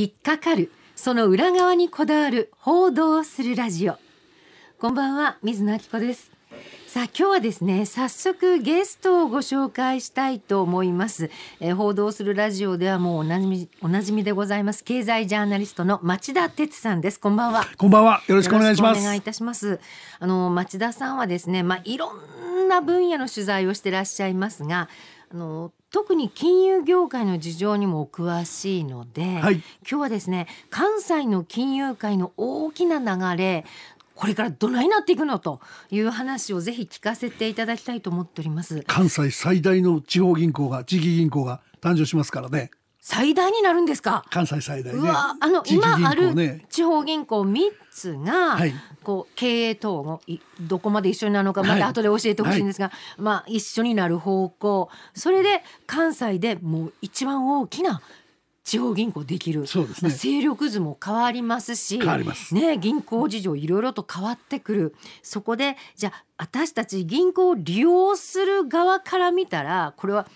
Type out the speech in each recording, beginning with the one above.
引っかかるその裏側にこだわる報道をするラジオこんばんは水野明子ですさあ今日はですね早速ゲストをご紹介したいと思います、えー、報道するラジオではもうおなじみおなじみでございます経済ジャーナリストの町田哲さんですこんばんはこんばんはよろしくお願いしますお願いいたしますあの町田さんはですねまあいろんな分野の取材をしてらっしゃいますがあの特に金融業界の事情にもお詳しいので、はい、今日はですね関西の金融界の大きな流れこれからどないなっていくのという話をぜひ聞かせていただきたいと思っております関西最大の地方銀行が地域銀行が誕生しますからね最大になるんですか関西最大、ね、あの、ね、今ある地方銀行3つが、はい、こう経営統合どこまで一緒なのかまた後で教えてほしいんですが、はい、まあ一緒になる方向それで関西でもう一番大きな地方銀行できるそうです、ね、勢力図も変わりますしね、銀行事情いろいろと変わってくるそこでじゃあ私たち銀行を利用する側から見たらこれは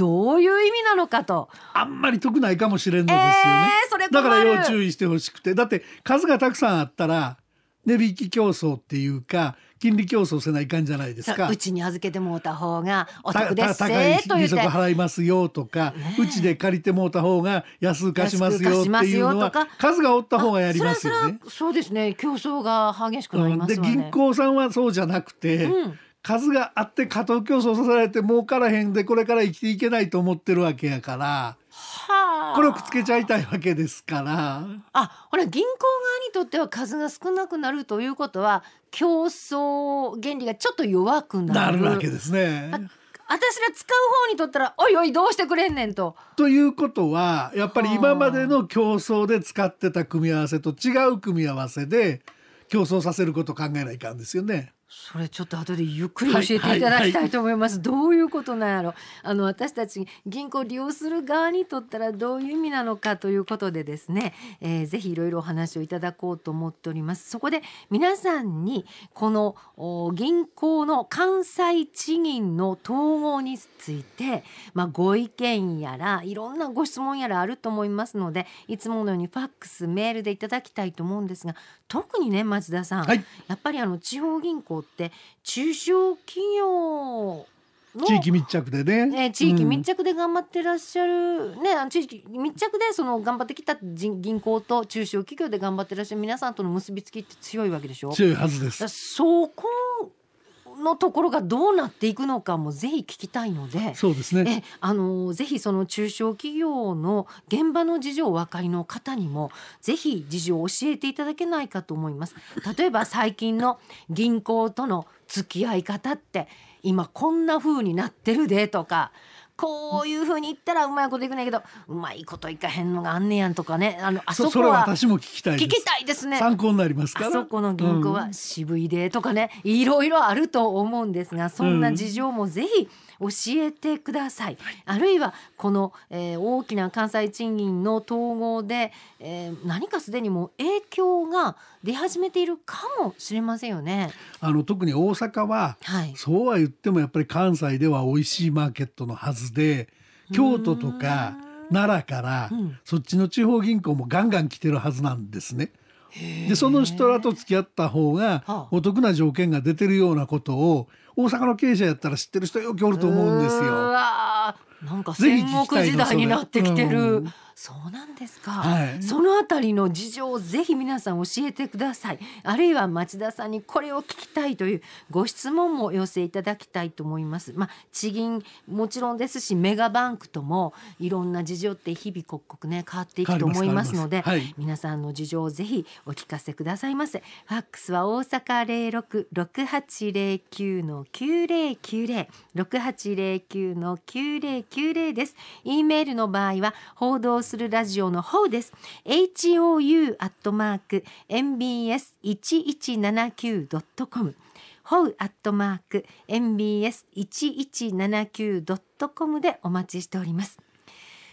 どういう意味なのかとあんまり得ないかもしれんのですよね、えー、だから要注意してほしくてだって数がたくさんあったら値引き競争っていうか金利競争せないかんじゃないですかうちに預けてもうた方がお得です高い利息払いますよとか、うちで借りてもうた方が安貸しますよっていうのは数がおった方がやりますよねそうですね競争が激しくなります、ねうん、で銀行さんはそうじゃなくて、うん数があって過当競争させられて儲からへんでこれから生きていけないと思ってるわけやから、はあ、これをくっつけちゃいたいわけですから。あほら銀行側にとっては数が少なくなるということは競争原理がちょっと弱くなる。なるわけですね。私ら使う方にとったら「おいおいどうしてくれんねんと」と。いうことはやっぱり今までの競争で使ってた組み合わせと違う組み合わせで競争させること考えないかんですよね。それちょっと後でゆっくり教えていただきたいと思います。はいはいはい、どういうことなんやろあの私たち銀行を利用する側にとったらどういう意味なのかということでですね、えー、ぜひいろいろお話をいただこうと思っております。そこで皆さんにこの銀行の関西地銀の統合について、まあ、ご意見やらいろんなご質問やらあると思いますのでいつものようにファックスメールでいただきたいと思うんですが特にね松田さん、はい、やっぱりあの地方銀行って中小企業地域密着でねね地域密着で頑張ってらっしゃる、うん、ね地域密着でその頑張ってきた銀行と中小企業で頑張ってらっしゃる皆さんとの結びつきって強いわけでしょ強いはずですそこのところがどうなっていくのかもぜひ聞きたいのでそうですねあのぜひその中小企業の現場の事情をお分かりの方にもぜひ事情を教えていただけないかと思います。例えば最近の銀行との付き合い方って今こんな風になってるでとかこういうふうに言ったらうまいこといくねんけどうまいこといかへんのがあんねやんとかねあのあそこは私も聞きたい聞きたいですね参考になりますからあそこの銀行は渋いでとかね、いろいろあると思うんですがそんな事情もぜひ、教えてください、はい、あるいはこの、えー、大きな関西賃金の統合で、えー、何かすでにも影響が出始めているかもしれませんよね。あの特に大阪は、はい、そうは言ってもやっぱり関西では美味しいマーケットのはずで京都とか奈良から、うん、そっちの地方銀行もガンガン来てるはずなんですね。でその人らと付き合った方がお得な条件が出てるようなことを大阪の経営者やったら知ってる人よくおると思うんですよ。うわなんか戦国時代になってきてる。そうなんですか、はい、そのあたりの事情をぜひ皆さん教えてくださいあるいは町田さんにこれを聞きたいというご質問も寄せいただきたいと思いますまあ、地銀もちろんですしメガバンクともいろんな事情って日々刻々ね変わっていくと思いますので、はい、皆さんの事情をぜひお聞かせくださいませファックスは大阪零六六八零九の九零九零六八零九の九零九零です e メールの場合は報道するラジオの方です。hou アットマーク mbs 1 1 7 9 c o m コム。ホウアットマーク mbs 1 1 7 9 c o m でお待ちしております。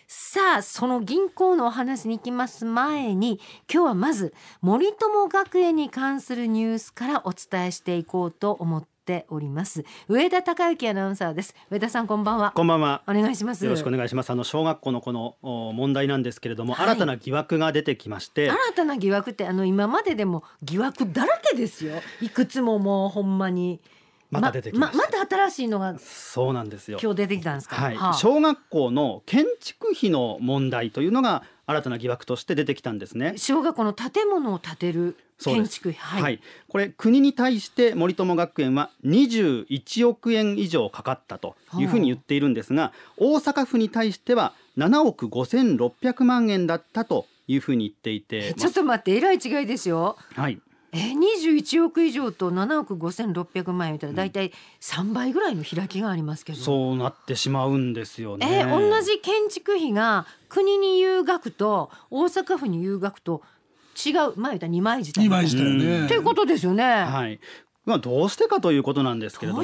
さあその銀行のお話に行きます前に今日はまず森友学園に関するニュースからお伝えしていこうと思ってております上田孝之アナウンサーです上田さんこんばんはこんばんはお願いしますよろしくお願いしますあの小学校のこの問題なんですけれども、はい、新たな疑惑が出てきまして新たな疑惑ってあの今まででも疑惑だらけですよいくつももうほんまにまた出てきま、ま、また新しいのがそうなんですよ今日出てきたんですか、はいはあ、小学校の建築費の問題というのが新たな疑惑として出てきたんですね小学校の建物を建てる建築費、はい、はい、これ国に対して森友学園は21億円以上かかったというふうに言っているんですが、大阪府に対しては7億5600万円だったというふうに言っていてちょっと待ってえらい違いですよ。はいえ21億以上と7億5600万円みたいな大体3倍ぐらいの開きがありますけど、うん、そうなってしまうんですよね。え同じ建築費が国に言学と大阪府に言学と違う前言った二枚舌二枚舌よね、っいうことですよねはいまあ、どうしてかということなんですけれども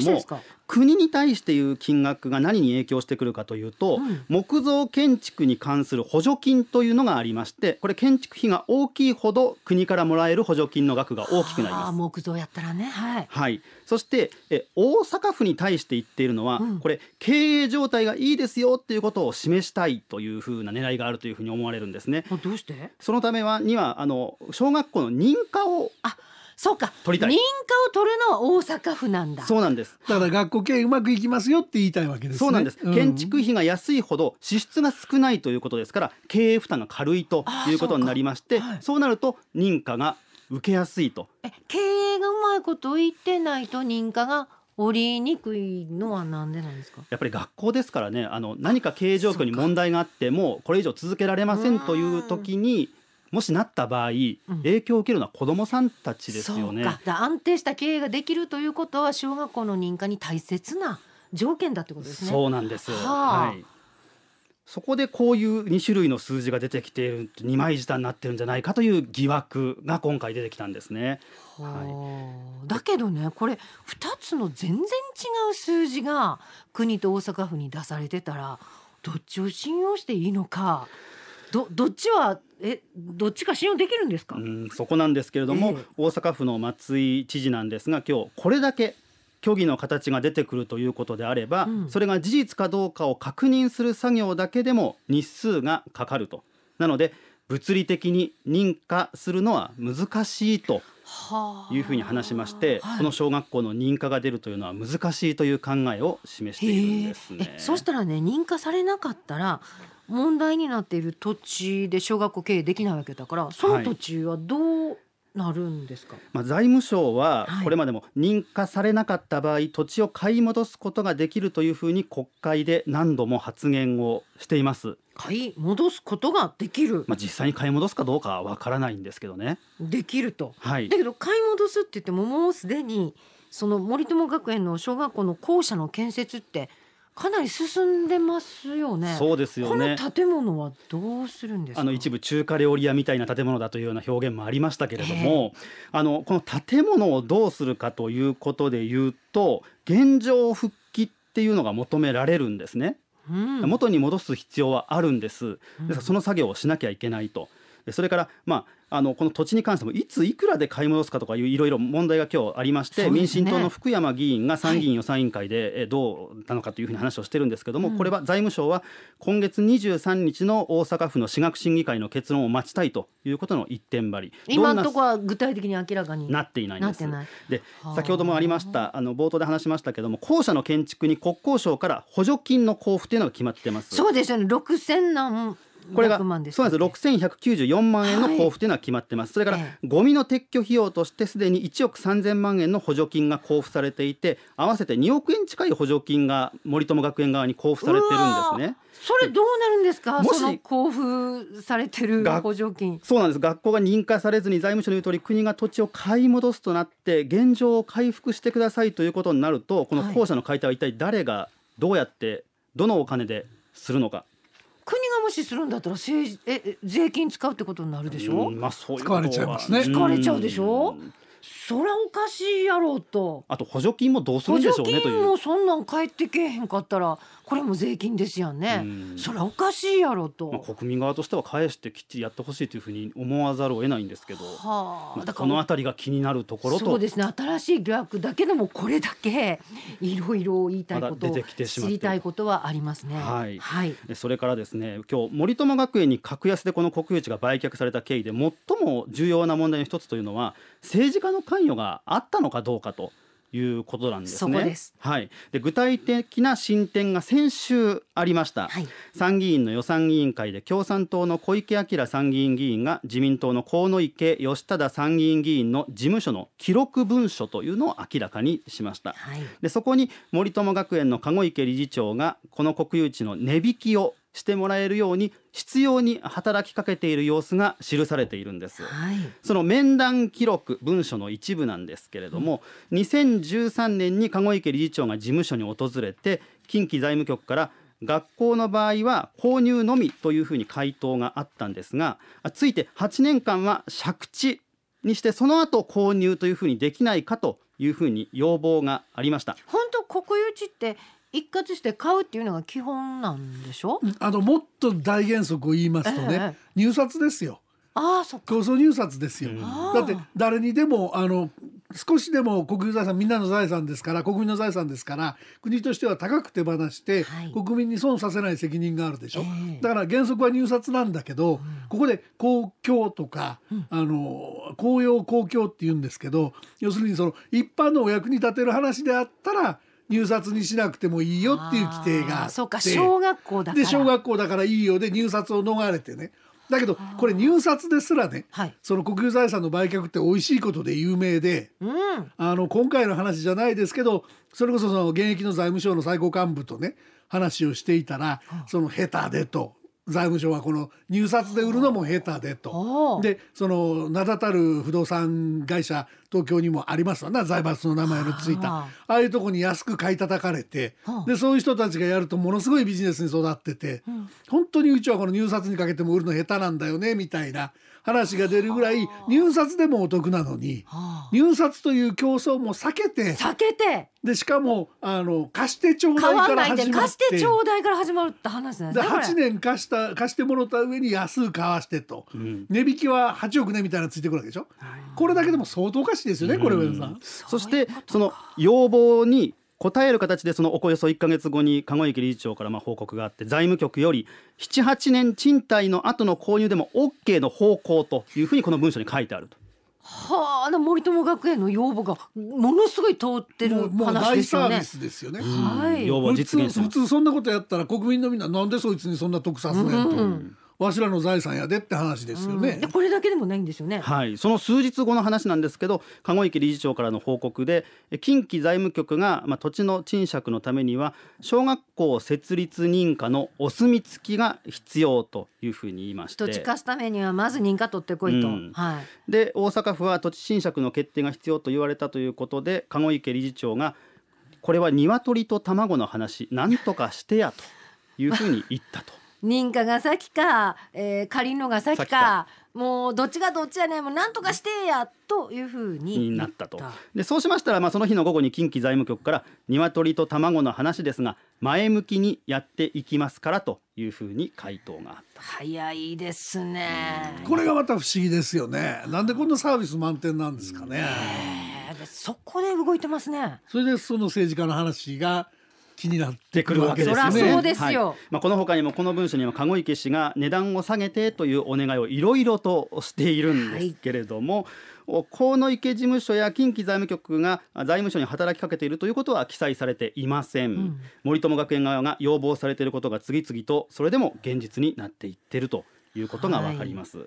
国に対していう金額が何に影響してくるかというと、うん、木造建築に関する補助金というのがありましてこれ建築費が大きいほど国からもらえる補助金の額が大きくなります。木造やったらね、はい、はい、そしてえ大阪府に対して言っているのは、うん、これ経営状態がいいですよっていうことを示したいというふうな狙いがあるというふうに思われるんですね。どうしてそのためはにはあの小学校の認可をあそうか取りたい認可を取るのは大阪府なんだそうなんですだから学校経営うまくいきますよって言いたいわけです、ね、そうなんです、うん、建築費が安いほど支出が少ないということですから経営負担が軽いということになりまして、はい、そうなると認可が受けやすいと経営がうまいこと言ってないと認可が折りにくいのはなんでなんですかやっぱり学校ですからねあの何か経営状況に問題があってもこれ以上続けられませんという時にもしなった場合、影響を受けるのは子どもさんたちですよね。安定した経営ができるということは小学校の認可に大切な条件だってことですね。そうなんです。はあ、はい。そこでこういう2種類の数字が出てきている2枚舌になってるんじゃないかという疑惑が今回出てきたんですね。はい、だけどねこれ2つの全然違う数字が国と大阪府に出されてたらどっちを信用していいのか。どどっちはえどっちか信用できるんですかうんそこなんですけれども、えー、大阪府の松井知事なんですが今日これだけ虚偽の形が出てくるということであれば、うん、それが事実かどうかを確認する作業だけでも日数がかかるとなので物理的に認可するのは難しいというふうに話しまして、はい、この小学校の認可が出るというのは難しいという考えを示しているんですね。そしたらね認可されなかったら問題になっている土地で小学校経営できないわけだからその土地はどう、なるんですか、まあ、財務省はこれまでも認可されなかった場合、土地を買い戻すことができるというふうに国会で何度も発言をしています買い戻すことができる、まあ、実際に買い戻すかどうかわからないんですけどねできると、はい、だけど買い戻すって言ってももうすでにその森友学園の小学校の校舎の建設ってかなり進んでますよね。そうですよね。建物はどうするんですあの一部中華料理屋みたいな建物だというような表現もありましたけれども、あのこの建物をどうするかということで言うと現状復帰っていうのが求められるんですね。うん、元に戻す必要はあるんです。ですからその作業をしなきゃいけないと。それから、まあ、あのこの土地に関してもいついくらで買い戻すかとかいういろいろ問題が今日ありまして、ね、民進党の福山議員が参議院予算委員会でどうなのかというふうに話をしてるんですけども、はい、これは財務省は今月23日の大阪府の私学審議会の結論を待ちたいということの一点張り今のところは具体的に明らかになっていないんですで先ほどもありましたあの冒頭で話しましたけども校舎の建築に国交省から補助金の交付というのが決まってますそうですよね6 0何これがそうなんです六千百九十四万円の交付というのは決まってます、はい、それからゴミの撤去費用としてすでに一億三千万円の補助金が交付されていて合わせて二億円近い補助金が森友学園側に交付されてるんですねそれどうなるんですかもし交付されてる補助金そうなんです学校が認可されずに財務省の言う通り国が土地を買い戻すとなって現状を回復してくださいということになるとこの校舎の解体は一体誰がどうやってどのお金でするのか、はい国が無視するんだったら政治え税金使うってことになるでしょ、うまあ、そういう使われちゃいますね使われちゃうでしょう。そりゃおかしいやろうとあと補助金もどうするんでしょうねというもそんなん返ってけえへんかったらこれも税金ですよねそりゃおかしいやろうと、まあ、国民側としては返してきっちりやってほしいというふうに思わざるを得ないんですけど、はあ、まあ、この辺りが気になるところとそうですね新しい疑惑だけでもこれだけいろいろ言いたいことを知りたいことはありますね。はい、はい、それからですね今日森友学園に格安でこの国有地が売却された経緯で最も重要な問題の一つというのは政治家の関与があったのかどうかと。いうことなんですね。ですはい。で具体的な進展が先週ありました、はい、参議院の予算委員会で共産党の小池晃参議院議員が自民党の河野池義忠参議院議員の事務所の記録文書というのを明らかにしました。はい、でそこに森友学園の籠池理事長がこの国有地の値引きをしてもらえるように必要に働きかけている様子が記されているんです、はい、その面談記録文書の一部なんですけれども、うん、2013年に籠池理事長が事務所に訪れて近畿財務局から学校の場合は購入のみというふうに回答があったんですがついて8年間は借地にしてその後購入というふうにできないかというふうに要望がありました本当国有地って一括して買うっていうのが基本なんでしょあのもっと大原則を言いますとね、えー、入札ですよ。ああそっか。競争入札ですよ。だって誰にでもあの少しでも国有財産みんなの財産ですから国民の財産ですから国としては高く手放して、はい、国民に損させない責任があるでしょ、えー、だから原則は入札なんだけど、うん、ここで公共とか、うん、あの公用公共って言うんですけど要するにその一般のお役に立てる話であったら入札にしなくてもいいよっていう規定があってそうか小学校だからで小学校だからいいよで入札を逃れてねだけどこれ入札ですらね、はい、その国有財産の売却って美味しいことで有名で、うん、あの今回の話じゃないですけどそれこそその現役の財務省の最高幹部とね話をしていたら、その下手でと財務省はこの入札で売るのも下手でとでその名だたる不動産会社東京にもありますわな財閥の名前のついたああいうとこに安く買い叩かれてでそういう人たちがやるとものすごいビジネスに育ってて、本当にうちはこの入札にかけても売るの下手なんだよねみたいな話が出るぐらい入札でもお得なのに入札という競争も避けて避けてでしかもあの貸してちょうだいから始ま貸してちょうだいから始まるって話なんですね8年貸した貸してもらった上に安買わしてと、うん、値引きは8億ねみたいなついてくるわけでしょ、はい、これだけでも相当おかしいですよね、これ上さんそしてその要望に答える形でそのおよそ1か月後に籠池理事長からまあ報告があって財務局より78年賃貸の後の購入でも OK の方向というふうにこの文書に書いてあると。はあ、森友学園の要望がものすごい通ってる話ですよね。よねはい。要望実現普通そんなことやったら国民のみんななんでそいつにそんな得させないと。うんうんわしらの財産やでって話ですよね、うん、これだけでもないんですよねはいその数日後の話なんですけど籠池理事長からの報告で近畿財務局が、まあ、土地の賃借のためには小学校設立認可のお墨付きが必要というふうに言いまして土地貸すためにはまず認可取ってこいと、うん、はい、で大阪府は土地賃借の決定が必要と言われたということで籠池理事長がこれは鶏と卵の話なんとかしてやというふうに言ったと認可が先か、えー、借りるのが先かもうどっちがどっちやねもう何とかしてやというふうになったとでそうしましたら、まあ、その日の午後に近畿財務局から鶏と卵の話ですが前向きにやっていきますからというふうに回答があった早いですねこれがまた不思議ですよねなんでこんなサービス満点なんですかねそこで動いてますねそれでその政治家の話が気になってくるわけですね。そそうですよ、はい、まあ、この他にもこの文書には籠池氏が値段を下げてというお願いをいろいろとしているんですけれども、はい、河野池事務所や近畿財務局が財務省に働きかけているということは記載されていません、うん、森友学園側が要望されていることが次々とそれでも現実になっていってるということがわかります。はい、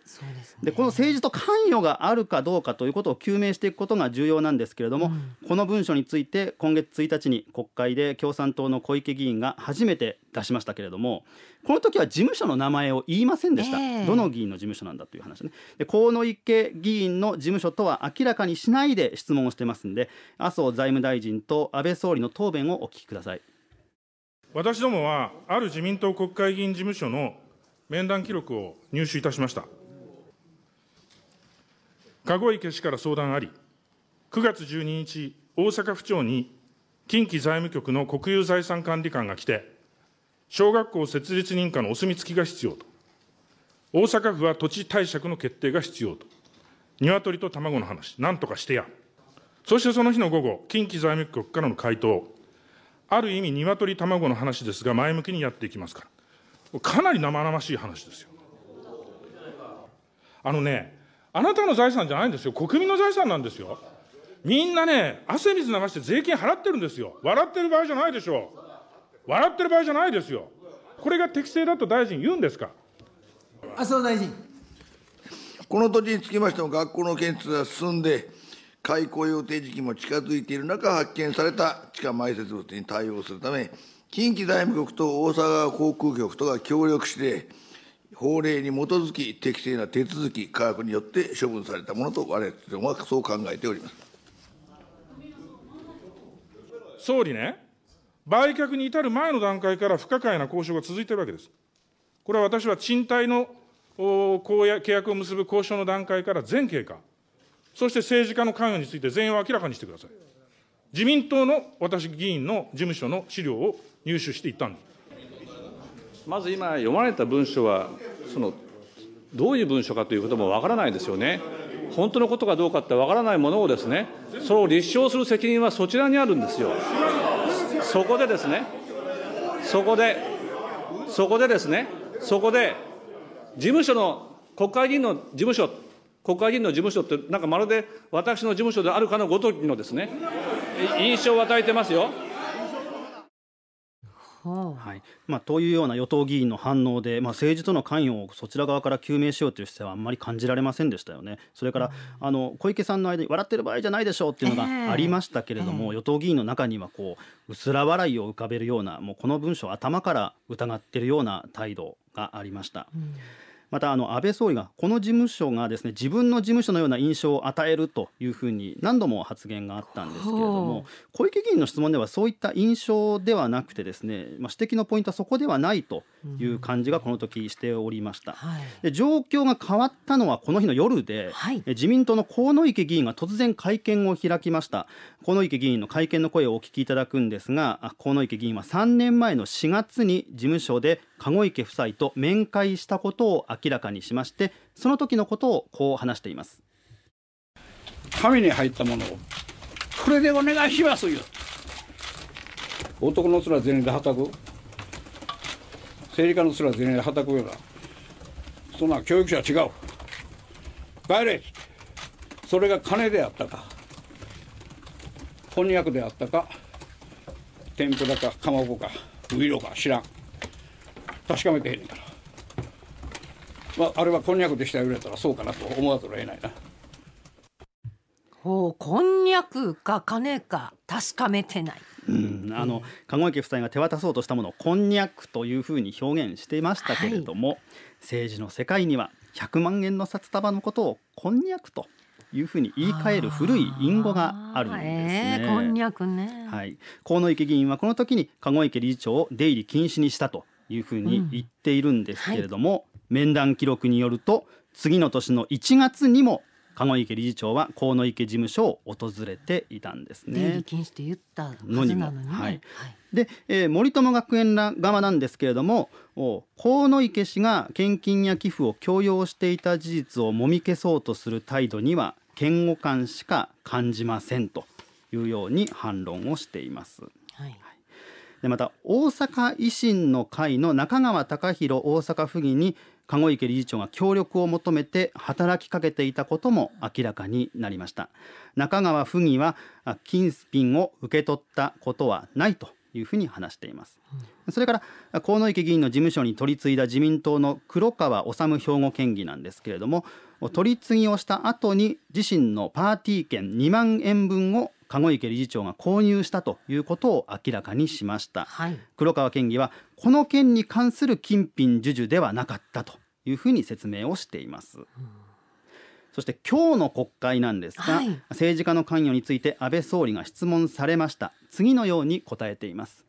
で、ね、この政治と関与があるかどうかということを究明していくことが重要なんですけれども、うん、この文書について今月1日に国会で共産党の小池議員が初めて出しましたけれどもこの時は事務所の名前を言いませんでした、えー、どの議員の事務所なんだという話ねで河野池議員の事務所とは明らかにしないで質問をしてますんで麻生財務大臣と安倍総理の答弁をお聞きください私どもはある自民党国会議員事務所の面談記録を入手いたしました。籠池氏から相談あり、9月12日、大阪府庁に近畿財務局の国有財産管理官が来て、小学校設立認可のお墨付きが必要と、大阪府は土地貸借の決定が必要と、鶏と卵の話、なんとかしてや。そしてその日の午後、近畿財務局からの回答、ある意味、鶏卵の話ですが、前向きにやっていきますから。かなり生々しい話ですよ。あのね、あなたの財産じゃないんですよ、国民の財産なんですよ。みんなね、汗水流して税金払ってるんですよ。笑ってる場合じゃないでしょう。笑ってる場合じゃないですよ。これが適正だと大臣言うんですか。麻生大臣。この土地につきましても学校の建設が進んで、開校予定時期も近づいている中、発見された地下埋設物に対応するため、近畿財務局と大阪航空局とが協力して、法令に基づき適正な手続き、科学によって処分されたものと、われはそう考えております総理ね、売却に至る前の段階から不可解な交渉が続いているわけです。これは私は賃貸の契約を結ぶ交渉の段階から全経過、そして政治家の関与について全員を明らかにしてください。自民党の私議員の事務所の資料を入手していったんですまず今、読まれた文書は、そのどういう文書かということもわからないですよね。本当のことかどうかってわからないものをですね、それを立証する責任はそちらにあるんですよ。そこでですね、そこで、そこでですね、そこで、事務所の、国会議員の事務所、国会議員の事務所って、なんかまるで私の事務所であるかのごときのですね、印象を与えてますよ。はいまあ、というような与党議員の反応で、まあ、政治との関与をそちら側から究明しようという姿勢はあんまり感じられませんでしたよね。それから、うん、あの小池さんの間に笑ってる場合じゃないでしょうっていうのがありましたけれども、えーえー、与党議員の中にはこううすら笑いを浮かべるようなもうこの文章頭から疑ってるような態度がありました。うんまたあの安倍総理がこの事務所がですね自分の事務所のような印象を与えるというふうに何度も発言があったんですけれども小池議員の質問ではそういった印象ではなくてですね、まあ、指摘のポイントはそこではないという感じがこの時しておりました、はい、で状況が変わったのはこの日の夜で、はい、自民党の河野池議員が突然会見を開きました河野池議員の会見の声をお聞きいただくんですが河野池議員は3年前の4月に事務所で籠池夫妻と面会したことを明らかにしましてその時のことをこう話しています紙に入ったものをこれでお願いしますよ男の面全員ではたく生理科の面全員ではたくようなそんな教育者は違う帰れそれが金であったかこんであったか天ぷらかかまぼこかウイロか知らん確かめてへんんから、まあ、あれはこんにゃくでした言われたらそうかなと思わざるを得ないな。おこんにゃくか金か確かめてない。うん、あの籠池夫妻が手渡そうとしたものをこんにゃくというふうに表現していましたけれども、はい、政治の世界には100万円の札束のことをこんにゃくというふうに言い換える古い隠語があるんですね。えー、こんにゃくね。はい。河野池議員はこの時に籠池理事長を出入り禁止にしたというふうに言っているんですけれども、うんはい、面談記録によると次の年の1月にも籠池理事長は河野池事務所を訪れていたんですね。禁止って言ったのにね、はい、はい、で、えー、森友学園ら側なんですけれども河野池氏が献金や寄付を強要していた事実をもみ消そうとする態度には嫌悪感しか感じませんというように反論をしています。でまた大阪維新の会の中川隆弘大阪府議に籠池理事長が協力を求めて働きかけていたことも明らかになりました中川府議は金品を受け取ったことはないというふうに話していますそれから河野池議員の事務所に取り次いだ自民党の黒川治兵庫県議なんですけれども取り次ぎをした後に自身のパーティー券2万円分を籠池理事長が購入したということを明らかにしました、はい、黒川県議はこの件に関する金品授受ではなかったというふうに説明をしています、うん、そして今日の国会なんですが、はい、政治家の関与について安倍総理が質問されました次のように答えています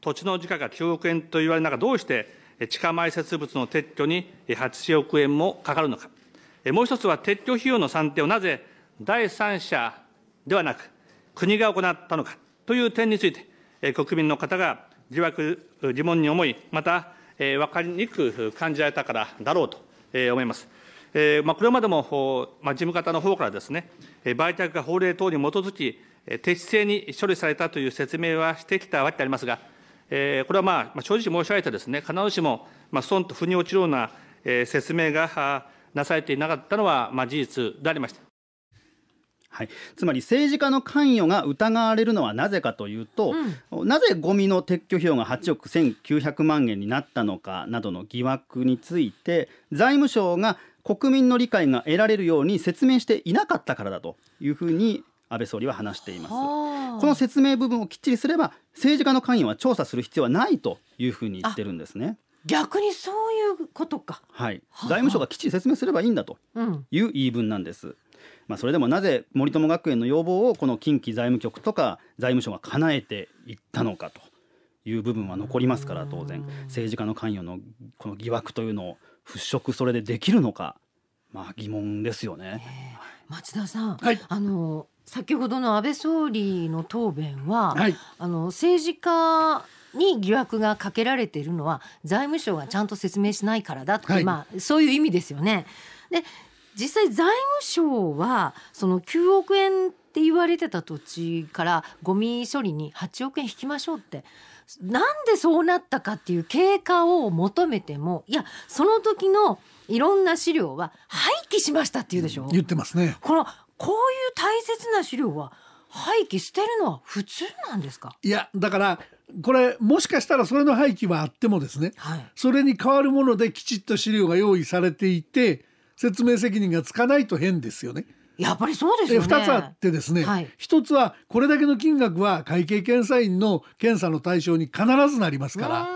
土地の時価が9億円と言われながらどうして地下埋設物の撤去に8億円もかかるのかもう一つは撤去費用の算定をなぜ第三者ではなく、国が行ったのかという点について、国民の方が疑惑、疑問に思い、また、分かりにくく感じられたからだろうと思います。まあ、これまでも、まあ、事務方の方からですね、売却が法令等に基づき、適正に処理されたという説明はしてきたわけでありますが、これはまあ、正直申し上げてですね、必ずしも、まあ、損と腑に落ちるような説明がなされていなかったのは、まあ、事実でありました。はい、つまり政治家の関与が疑われるのはなぜかというと、うん、なぜゴミの撤去費用が8億1900万円になったのかなどの疑惑について財務省が国民の理解が得られるように説明していなかったからだというふうに安倍総理は話していますこの説明部分をきっちりすれば政治家の関与は調査する必要はないというふうに言ってるんですね逆にそういうことかはい、財務省がきっちり説明すればいいんだという言い分なんです、うんまあ、それでもなぜ森友学園の要望をこの近畿財務局とか財務省が叶えていったのかという部分は残りますから当然政治家の関与のこの疑惑というのを払拭それでできるのか、まあ、疑問ですよね。町田さん、はい、あの先ほどの安倍総理の答弁は、はい、あの政治家に疑惑がかけられているのは財務省がちゃんと説明しないからだと、はい、まあそういう意味ですよね。で実際財務省はその9億円って言われてた土地からゴミ処理に8億円引きましょうってなんでそうなったかっていう経過を求めてもいやその時のいろんな資料は廃棄しましたって言うでしょ、うん、言ってますねこのこういう大切な資料は廃棄捨てるのは普通なんですかいやだからこれもしかしたらそれの廃棄はあってもですね、はい、それに代わるものできちっと資料が用意されていて説明責任がつかないと変ですよね。やっぱりそうですよね。つあってですね。1はい、つはこれだけの金額は会計検査院の検査の対象に必ずなりますから。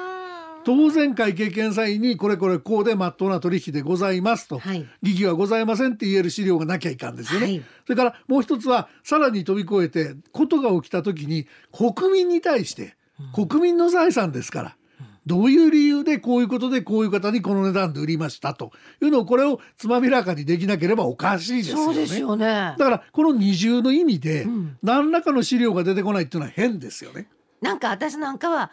当然会計検査院にこれこれこうでまっとうな取引でございますと、はい、疑義はございませんって言える資料がなきゃいかんですよね、はい、それからもう一つはさらに飛び越えてことが起きた時に国民に対して国民の財産ですから、どういう理由でこういうことでこういう方にこの値段で売りましたというのをこれをつまびらかにできなければおかしいですよね。そうですよねだからこの二重の意味で何らかの資料が出てこないっていうのは変ですよね。うん、なんか私なんかは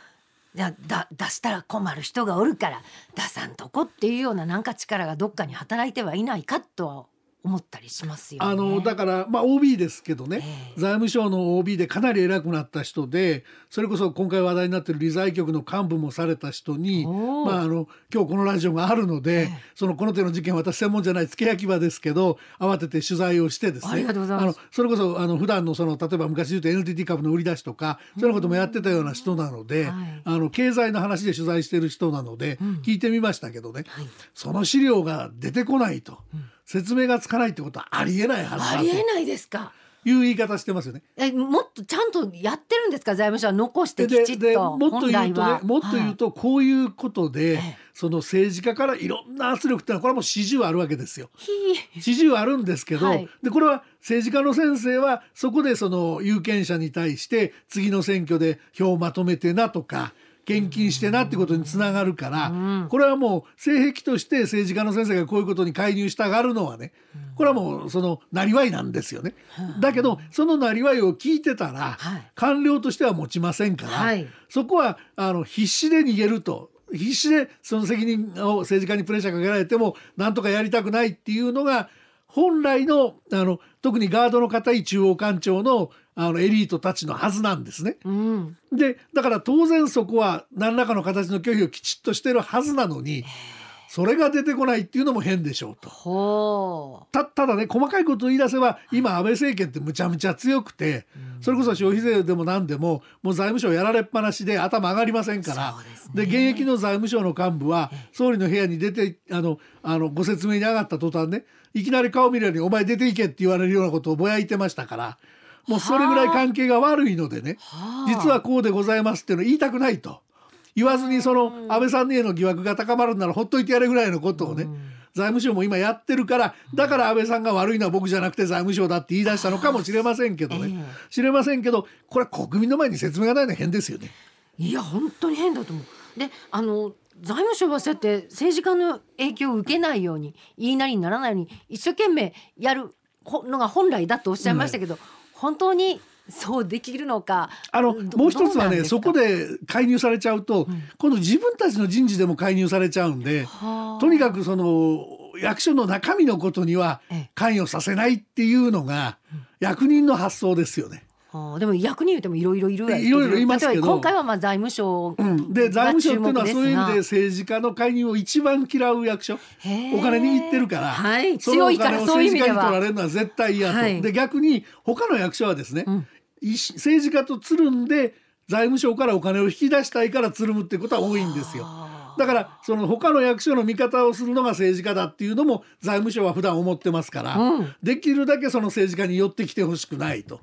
だだ出したら困る人がおるから出さんとこっていうようななんか力がどっかに働いてはいないかとは思ったりしますよ、ね、あのだからまあ OB ですけどね、えー、財務省の OB でかなり偉くなった人でそれこそ今回話題になってる理財局の幹部もされた人にまああの今日このラジオがあるので、えー、そのこの手の事件私専門じゃない付け焼き場ですけど慌てて取材をしてですねあのそれこそあの普段のその例えば昔言うと NTT 株の売り出しとかそういうこともやってたような人なので、はい、あの経済の話で取材してる人なので、うん、聞いてみましたけどね、はい、その資料が出てこないと。うん説明がつかないってことはありえないはずありえないですかいう言い方してますよね。えもっとちゃんとやってるんですか財務省は残してきちっともっと言うとねもっと言うとこういうことで、はい、その政治家からいろんな圧力ってのはこれはもう始終あるわけですよ。始終あるんですけど、はい、でこれは政治家の先生はそこでその有権者に対して次の選挙で票をまとめてなとか献金してなってことにつながるから、うん、これはもう性癖として政治家の先生がこういうことに介入したがるのはねこれはもうそのなりわいなんですよね。だけどそのなりわいを聞いてたら、官僚としては持ちませんから、はい、そこはあの必死で逃げると必死でその責任を政治家にプレッシャーかけられてもなんとかやりたくないっていうのが本来のあの特にガードの固い中央官庁のあのエリートたちのはずなんですね。うん、でだから当然そこは何らかの形の拒否をきちっとしてるはずなのに。それが出てこないっていうのも変でしょうと。たただね細かいことを言い出せば今安倍政権ってむちゃむちゃ強くて、うん、それこそ消費税でも何でももう財務省やられっぱなしで頭上がりませんからで、ね、現役の財務省の幹部は総理の部屋に出てあのあのご説明に上がった途端ねいきなり顔見るように「お前出ていけ」って言われるようなことをぼやいてましたからもうそれぐらい関係が悪いのでね実はこうでございますっていうのを言いたくないと言わずにその安倍さんへの疑惑が高まるならほっといてやれぐらいのことをね財務省も今やってるからだから安倍さんが悪いのは僕じゃなくて財務省だって言い出したのかもしれませんけどね知れませんけどこれは国民の前に説明がないの変ですよね。いや本当に変だと思うであの財務省はそうやって政治家の影響を受けないように言いなりにならないように一生懸命やるのが本来だとおっしゃいましたけど、うん本当にそうできるのかあのもう一つはねそこで介入されちゃうと、うん、今度自分たちの人事でも介入されちゃうんで、とにかくその役所の中身のことには関与させないっていうのが役人の発想ですよね。あでも役に言うてもいろいろいるいろいろいますけど今回はまあ財務省、うん、で財務省っていうのはそういう意味で政治家の介入を一番嫌う役所お金にってるから、はい、強いからそういう意味で取られるのは絶対嫌と、はい、で逆に他の役所はですね、うん、政治家とつるんで財務省からお金を引き出したいからつるむってことは多いんですよ。だからその他の役所の見方をするのが政治家だっていうのも財務省は普段思ってますから、うん、できるだけその政治家に寄ってきてほしくないと。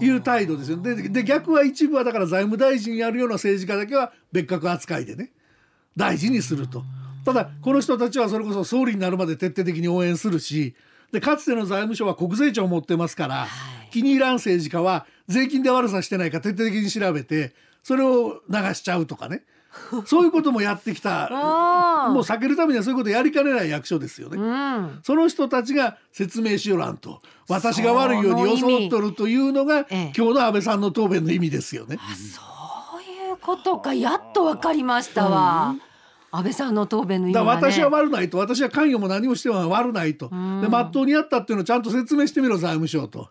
いう態度ですよでで逆は一部はだから財務大臣やるような政治家だけは別格扱いでね大事にするとただこの人たちはそれこそ総理になるまで徹底的に応援するしでかつての財務省は国税庁を持ってますから、気に入らん政治家は税金で悪さしてないか徹底的に調べてそれを流しちゃうとかねそういうこともやってきた もう避けるためにはそういうことやりかねない役所ですよね、うん、その人たちが説明しよらんと私が悪いように装っとるというのが今日の安倍さんの答弁の意味ですよね。そういうことかやっとわかりましたわ。安倍さんの答弁の、意ね、私は悪ないと私は関与も何もしては悪ないと、うん、で真っにやったっていうのをちゃんと説明してみろ財務省と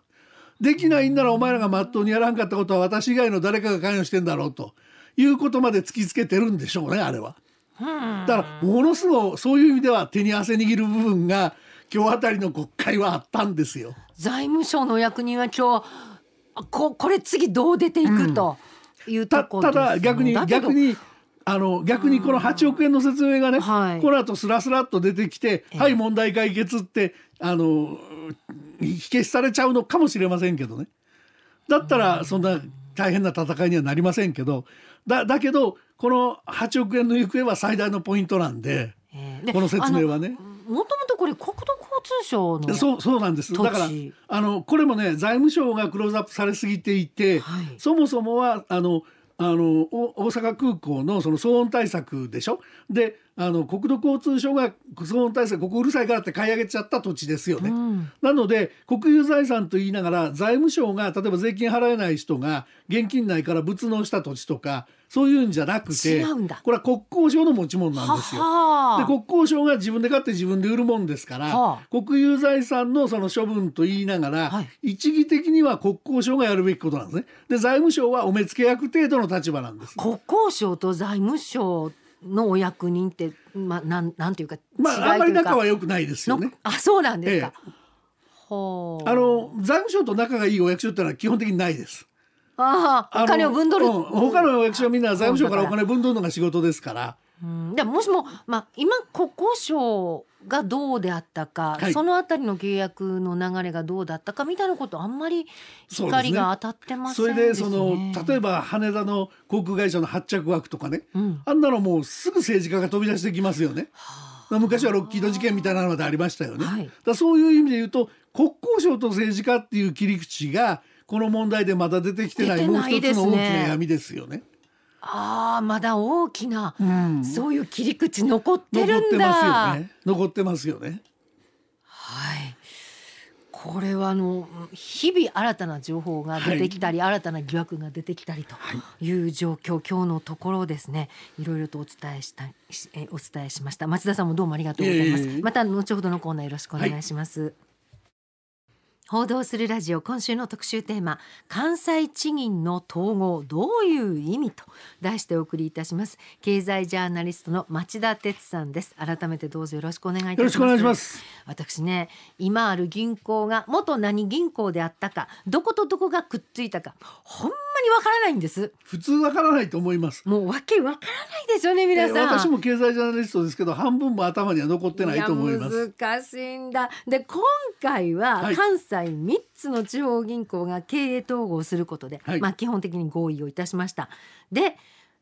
できないんならお前らがまっとうにやらんかったことは私以外の誰かが関与してんだろうということまで突きつけてるんでしょうねあれは、うん。だからものすごいそういう意味では手に汗握る部分が今日あたりの国会はあったんですよ。財務省の役人は今日ここれ次どう出ていくというところ、ねうん、ただ逆に逆にあの逆にこの8億円の説明がね、はい、この後すらすらっと出てきて、えー、はい問題解決ってあの火消しされちゃうのかもしれませんけどねだったらそんな大変な戦いにはなりませんけどだだけどこの8億円の行方は最大のポイントなんで、えー、この説明はね。もともとこれ国土交通省のそうそうなんですだからあのこれもね財務省がクローズアップされすぎていて、はい、そもそもはあのあの大阪空港のその騒音対策でしょであの国土交通省が騒音対策ここうるさいからって買い上げちゃった土地ですよね、うん、なので国有財産と言いながら財務省が例えば税金払えない人が現金内から物納した土地とかそういうんじゃなくてこれは国交省の持ち物なんですよ。で国交省が自分で買って自分で売るもんですから、国有財産のその処分と言いながら、はい、一義的には国交省がやるべきことなんですね。で財務省はお目付け役程度の立場なんです。国交省と財務省のお役人ってまあなんなんていうかまああんまり仲は良くないですよね。あそうなんですか。ええ、ほあの財務省と仲がいいお役所ってのは基本的にないです。ああお金を分取る、うん、他のお役所はみんな財務省からお金分取るのが仕事ですから。うん、でももしも、まあ、今国交省がどうであったか、はい、そのあたりの契約の流れがどうだったかみたいなことあんまり光が当たってません、ね、それでその例えば羽田の航空会社の発着枠とかね、うん、あんなのもうすぐ政治家が飛び出してきますよね。昔はロッキード事件みたいなのまでありましたよね。はい、だそういう意味で言うと国交省と政治家っていう切り口がこの問題でまた出てきてないもう一つの大きな闇ですよね。ああまだ大きな、うん、そういう切り口残ってるんだ残ってますよね、ね、はいこれはあの日々新たな情報が出てきたり、はい、新たな疑惑が出てきたりという状況、はい、今日のところですねいろいろとお伝えしたえお伝えしました松田さんもどうもありがとうございます、また後ほどのコーナーよろしくお願いします、はい報道するラジオ今週の特集テーマ関西地銀の統合どういう意味と題してお送りいたします経済ジャーナリストの町田哲さんです改めてどうぞよろしくお願いいたします私ね今ある銀行が元何銀行であったかどことどこがくっついたかほんにわからないんです普通わからないと思いますもうわけわからないですよね皆さん、えー、私も経済ジャーナリストですけど半分も頭には残ってないと思います難しいんだで今回は関西3つの地方銀行が経営統合することで、はい、まあ基本的に合意をいたしましたで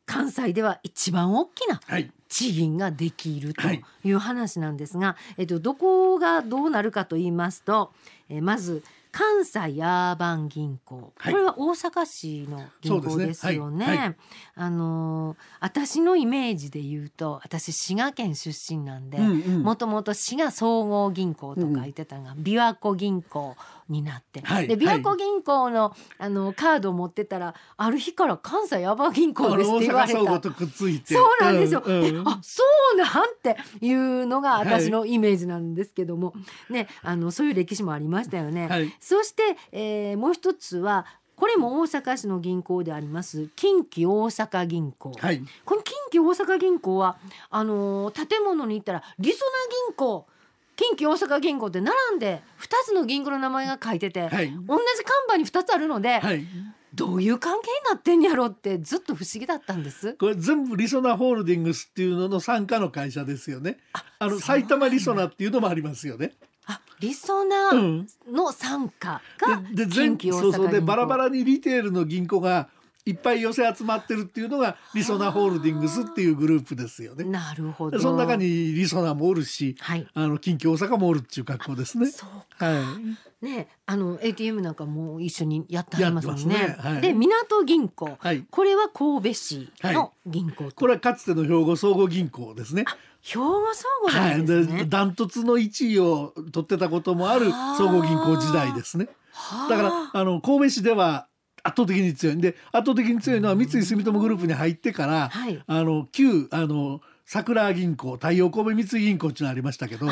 関西では一番大きな地銀ができるという話なんですが、はい、えっと、どこがどうなるかと言いますと、えー、まず関西ヤーバン銀行、はい、これは大阪市の銀行ですよね。ねはいはい、あの私のイメージで言うと私滋賀県出身なんでもともと滋賀総合銀行とか言ってたが、うん、琵琶湖銀行になって、はい、で琵琶湖銀行のはい、あのカードを持ってたらある日から関西ヤバ銀行ですって言われたそうなんですよ、うんうん、あそうなんっていうのが私のイメージなんですけども、はい、ねあのそういう歴史もありましたよね、そして、えー、もう一つはこれも大阪市の銀行であります近畿大阪銀行、はい、この近畿大阪銀行はあのー、建物に行ったらりそな銀行近畿大阪銀行って並んで二つの銀行の名前が書いてて、はい、同じ看板に二つあるので、はい、どういう関係になってんやろうってずっと不思議だったんですこれ全部りそなホールディングスっていうのの傘下の会社ですよねあの埼玉りそなっていうのもありますよねありそなの傘下が近畿大阪銀行、うん、でそうそうでバラバラにリテールの銀行がいっぱい寄せ集まってるっていうのがりそなホールディングスっていうグループですよね。なるほど。その中にりそなもおるし、はい、あの近畿大阪もおるっていう格好ですね。そうか。はい、ね、あの ATM なんかも一緒にやってありますもんね。ねはい、で、港銀行、はい、これは神戸市の銀行、はい、これはかつての兵庫総合銀行ですね。兵庫総合なんですね。ダントツの1位を取ってたこともある総合銀行時代ですね。だからあの神戸市では圧倒的に強いで圧倒的に強いのは三井住友グループに入ってから、はい、あの旧あの桜銀行太陽神戸三井銀行っていうのありましたけど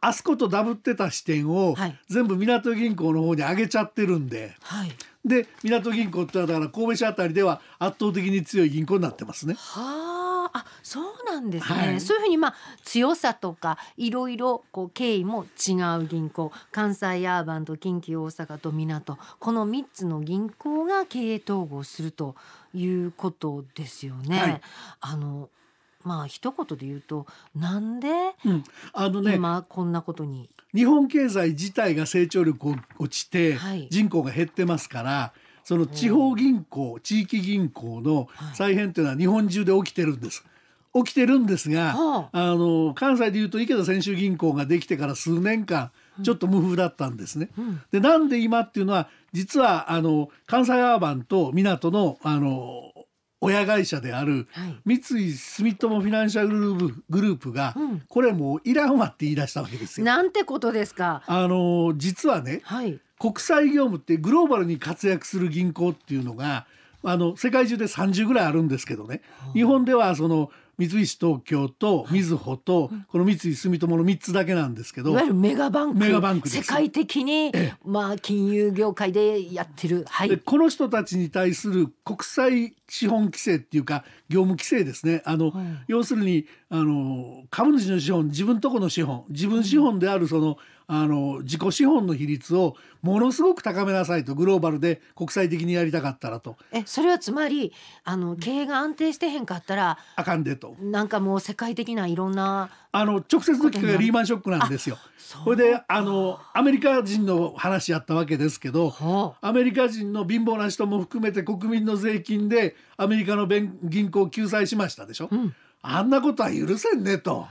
あそことダブってた支店を、全部港銀行の方に上げちゃってるんで、はい、で港銀行ってだから神戸市あたりでは圧倒的に強い銀行になってますね。はああそうなんですね、はい、そういうふうにまあ強さとかいろいろこう経緯も違う銀行関西アーバンと近畿大阪と港この3つの銀行が経営統合するということですよね。はい、あのまあ一言で言うとなんで、うん、あのね、今こんなことに日本経済自体が成長力落ちて、人口が減ってますからその地方銀行地域銀行の再編というのは日本中で起きてるんです。起きてるんですが、あの関西でいうと池田泉州銀行ができてから数年間ちょっと無風だったんですね。でなんで今っていうのは実はあの関西アーバンと港のあの親会社である三井住友フィナンシャルグループが、これもういらんわって言い出したわけですよ。なんてことですか。あの実はね、はい、国際業務ってグローバルに活躍する銀行っていうのがあの世界中で30ぐらいあるんですけどね、日本ではその三菱東京とみずほとこの三井住友の3つだけなんですけどいわゆるメガバンクメガバンク世界的に、まあ、金融業界でやってる、はい、この人たちに対する国際資本規制っていうか業務規制ですねあの、はい、要するにあの株主の資本自分とこの資本自分資本であるその、うんあの自己資本の比率をものすごく高めなさいとグローバルで国際的にやりたかったらと。えそれはつまりあの経営が安定してへんかったらあかんでと。なんかもう世界的ないろんなあの直接のきっかけがリーマンショックなんですよ。それであのアメリカ人の話やったわけですけど、はあ、アメリカ人の貧乏な人も含めて国民の税金でアメリカの銀行救済しましたでしょ。うん、あんなことは許せんねと。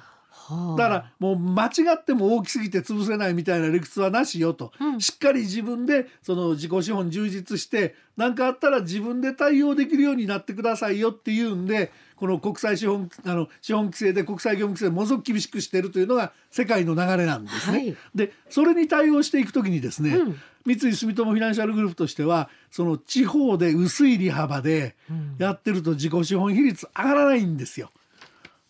だからもう間違っても大きすぎて潰せないみたいな理屈はなしよと、うん、しっかり自分でその自己資本充実して何かあったら自分で対応できるようになってくださいよっていうんでこの国際資本あの資本規制で国際業務規制ものすごく厳しくしてるというのが世界の流れなんですね。はい、でそれに対応していく時にですね、うん三井住友フィナンシャルグループとしてはその地方で薄い利幅でやってると自己資本比率上がらないんですよ。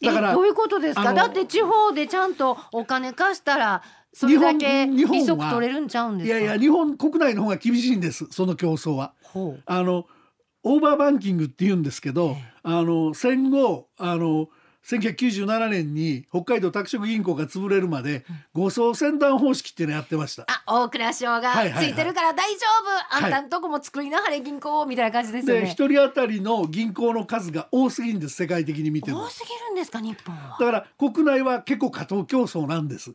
だからどういうことですかだって地方でちゃんとお金貸したらそれだけ利息取れるんちゃうんですいやいや日本国内の方が厳しいんですその競争は。あのオーバーバンキングって言うんですけど、あの戦後あの1997年に北海道拓殖銀行が潰れるまで護層先端方式っていうのやってましたあ大倉省がついてるから大丈夫、あんたんとこも作りなはれ銀行みたいな感じですよね一人当たりの銀行の数が多すぎんです世界的に見ても多すぎるんですか日本はだから国内は結構過当競争なんです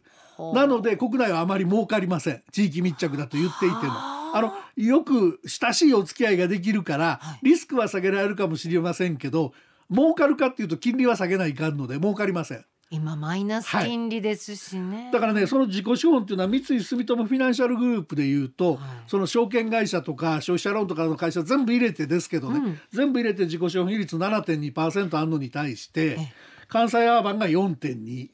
なので国内はあまり儲かりません地域密着だと言っていてもあのよく親しいお付き合いができるからリスクは下げられるかもしれませんけど、儲かるかっていうと金利は下げないかんので儲かりません今マイナス金利ですしね、はい、だからねその自己資本っていうのは三井住友フィナンシャルグループでいうと、はい、その証券会社とか消費者ローンとかの会社全部入れてですけどね、うん、全部入れて自己資本比率7.2%あんのに対して関西アーバンが4.2。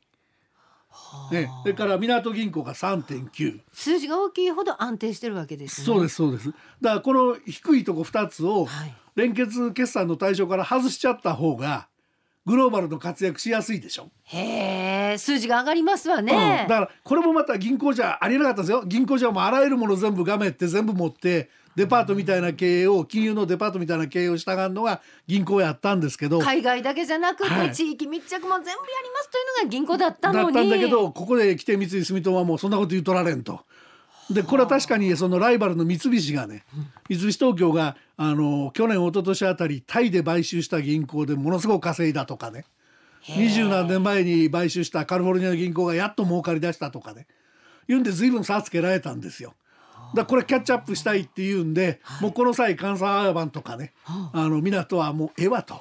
ね、それから港銀行が3.9数字が大きいほど安定してるわけです、ね、そうですそうですだからこの低いとこ2つを、はい連結決算の対象から外しちゃった方がグローバルの活躍しやすいでしょへえ数字が上がりますわね、うん、だからこれもまた銀行じゃありえなかったですよ銀行じゃもうあらゆるもの全部画面って全部持ってデパートみたいな経営を金融のデパートみたいな経営をしたがるのが銀行やったんですけど海外だけじゃなくて、地域密着も全部やりますというのが銀行だったのにだったんだけどここで来て三井住友はもうそんなこと言うとられんとでこれは確かにそのライバルの三菱がね三菱東京があの去年一昨年あたりタイで買収した銀行でものすごく稼いだとかね二十何年前に買収したカリフォルニアの銀行がやっと儲かり出したとかねいうんで随分差つけられたんですよ。だこれキャッチアップしたいっていうんで、はい、もうこの際関西アーバンとかね、はあ、あの港はもうええわと。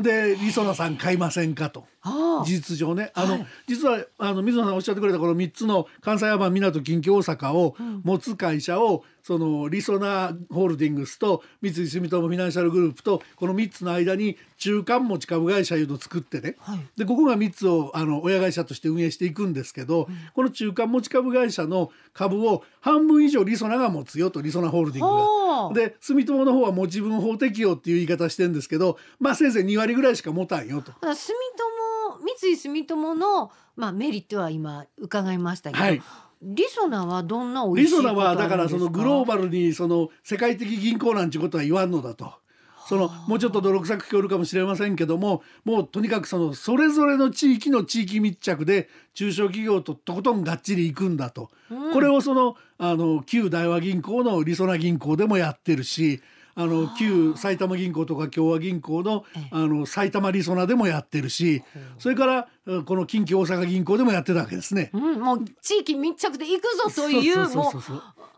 でりそなさん買いませんかと。事実上ねあの、はい、実はあの水野さんおっしゃってくれたこの3つの関西アバン港近畿大阪を持つ会社を、うん、そのリソナホールディングスと三井住友フィナンシャルグループとこの3つの間に中間持ち株会社いうのを作ってね、はい、でここが3つをあの親会社として運営していくんですけど、うん、この中間持ち株会社の株を半分以上リソナが持つよとリソナホールディングが。で住友の方は持ち分法適用っていう言い方してるんですけどまあせいぜい2割ぐらいしか持たんよと。住友三井住友の、まあ、メリットは今伺いましたけど、はいリソナはどんなリソナはだからそのグローバルにその世界的銀行なんてことは言わんのだと。そのもうちょっと泥臭く聞こえるかもしれませんけどももうとにかくそのそれぞれの地域の地域密着で中小企業ととことんがっちりいくんだと、うん、これをそのあの旧大和銀行のりそな銀行でもやってるしあの旧埼玉銀行とか共和銀行のあの埼玉りそなでもやってるしそれからこの近畿大阪銀行でもやってたわけですね。うん、もう地域密着で行くぞというもう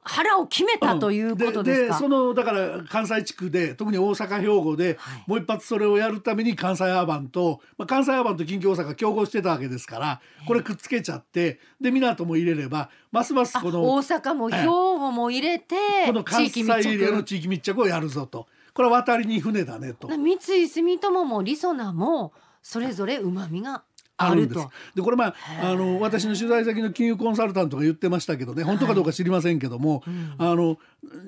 腹を決めたということですか。うん、でそのだから関西地区で特に大阪兵庫で、はい、もう一発それをやるために関西アーバンと、まあ、関西アーバンと近畿大阪競合してたわけですからこれくっつけちゃってで港も入れればますますこの大阪も兵庫も入れて、はい、この関西入れの地域密着をやるぞとこれは渡りに船だねと。三井住友もりそなもそれぞれうまみがあるんですでこれまああの私の取材先の金融コンサルタントが言ってましたけどね本当かどうか知りませんけども、はいあの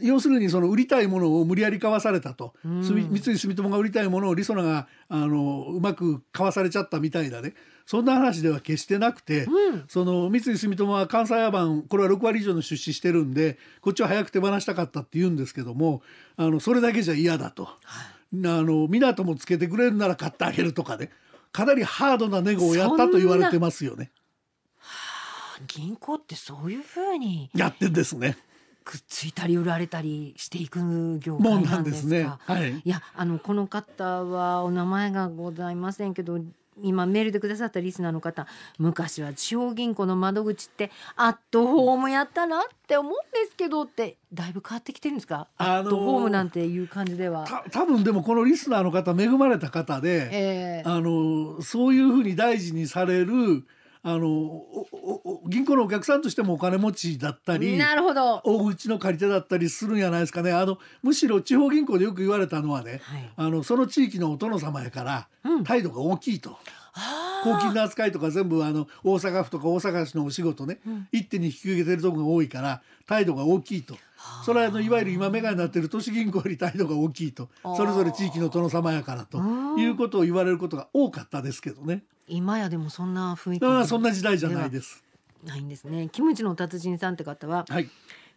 要するにその売りたいものを無理やり買わされたと、うん、三井住友が売りたいものをりそながあのうまく買わされちゃったみたいだね。そんな話では決してなくて、うん、その三井住友は関西アバンこれは6割以上の出資してるんでこっちは早く手放したかったって言うんですけどもあのそれだけじゃ嫌だと、はい、あの港もつけてくれるなら買ってあげるとかねかなりハードなネゴをやったと言われてますよね。銀行ってそういうふうにやってんですね。くっついたり売られたりしていく業界なんですか。んですね、はい、いやあのこの方はお名前がございませんけど今メールでくださったリスナーの方昔は地方銀行の窓口ってアットホームやったなって思うんですけどってだいぶ変わってきてるんですか、あのー、アットホームなんていう感じではた多分でもこのリスナーの方恵まれた方で、えー、あのそういうふうに大事にされるあの銀行のお客さんとしてもお金持ちだったりなるほど大口の借り手だったりするんじゃないですかねあのむしろ地方銀行でよく言われたのはね、はい、あのその地域のお殿様やから、うん、態度が大きいと。公金の扱いとか全部あの大阪府とか大阪市のお仕事ね、うん、一手に引き受けてるとこが多いから態度が大きいと。それはあのいわゆる今メガになってる都市銀行より態度が大きいとそれぞれ地域の殿様やからということを言われることが多かったですけどね今やでもそんな雰囲気そんな時代じゃないですないんですねキムチの達人さんって方は、はい、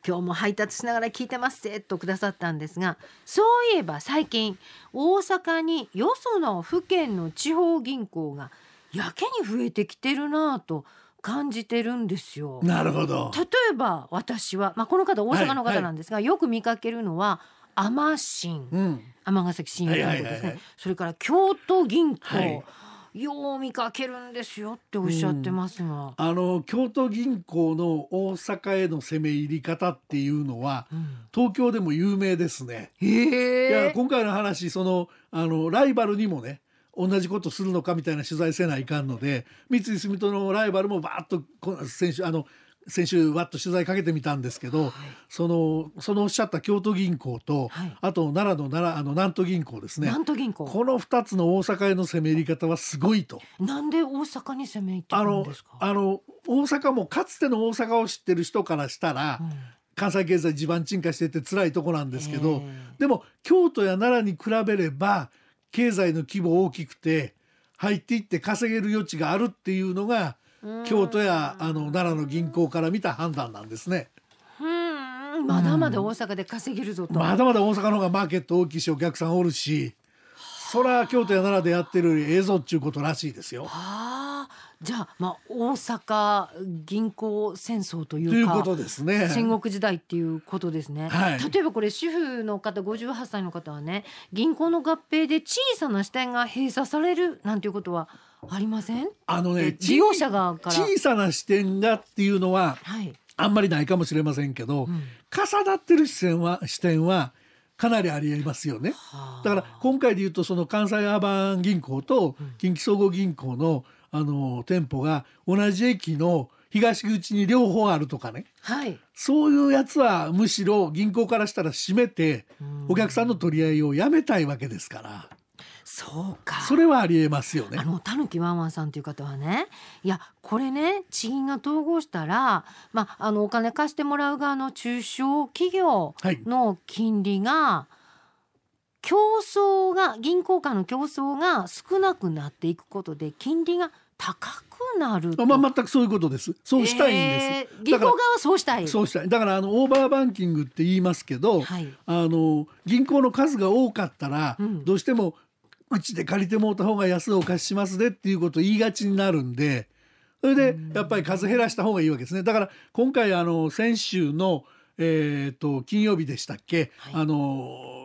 今日も配達しながら聞いてますぜとくださったんですがそういえば最近大阪によその府県の地方銀行がやけに増えてきてるなぁと感じてるんですよ。なるほど。例えば私は、まあ、この方大阪の方なんですが、はいはい、よく見かけるのは天新、尼、うん、崎信用金庫ですね、それから京都銀行。はいよう見かけるんですよっておっしゃってますが、うん、あの京都銀行の大阪への攻め入り方っていうのは、うん、東京でも有名ですね。いや今回の話そのあのライバルにもね同じことするのかみたいな取材せないかんので三井住友のライバルもバーッと先週あの先週わっと取材かけてみたんですけど、はい、そのそのおっしゃった京都銀行と、はい、あと奈良の奈良あの南都銀行ですね。南都銀行この二つの大阪への攻め入り方はすごいと。なんで大阪に攻め入ってあのあの大阪もかつての大阪を知ってる人からしたら。うん関西経済地盤沈下してて辛いとこなんですけどでも京都や奈良に比べれば経済の規模大きくて入っていって稼げる余地があるっていうのが京都やあの奈良の銀行から見た判断なんですね。まだまだ大阪で稼げるぞと、まだまだ大阪の方がマーケット大きいしお客さんおるしそら京都や奈良でやってるよりええっちゅうことらしいですよ。はあじゃあ、まあ、大阪銀行戦争というかというです、ね、戦国時代っていうことですね、はい、例えばこれ主婦の方58歳の方はね銀行の合併で小さな支店が閉鎖されるなんていうことはありませんあのね事業者側から小さな支店がっていうのは、はい、あんまりないかもしれませんけど、うん、重なってる視点は視点はかなりありえますよね。だから今回で言うとその関西アーバン銀行と近畿総合銀行の、うんあの店舗が同じ駅の東口に両方あるとかね、はい、そういうやつはむしろ銀行からしたら閉めてお客さんの取り合いをやめたいわけですから。そうか。それはありえますよね。あのたぬきワンワンさんという方はね、いやこれね地銀が統合したら、まああのお金貸してもらう側の中小企業の金利が、は競争が銀行間の競争が少なくなっていくことで金利が高くなるまあ、全くそういうことですそうしたいんです、えー、銀行側はそうしたいそうしたいだからあのオーバーバンキングって言いますけど、はい、あの銀行の数が多かったら、うん、どうしてもうちで借りてもうた方が安いお貸ししますでっていうことを言いがちになるんでそれでやっぱり数減らした方がいいわけですねだから今回あの先週のえーと、金曜日でしたっけ、はい、あの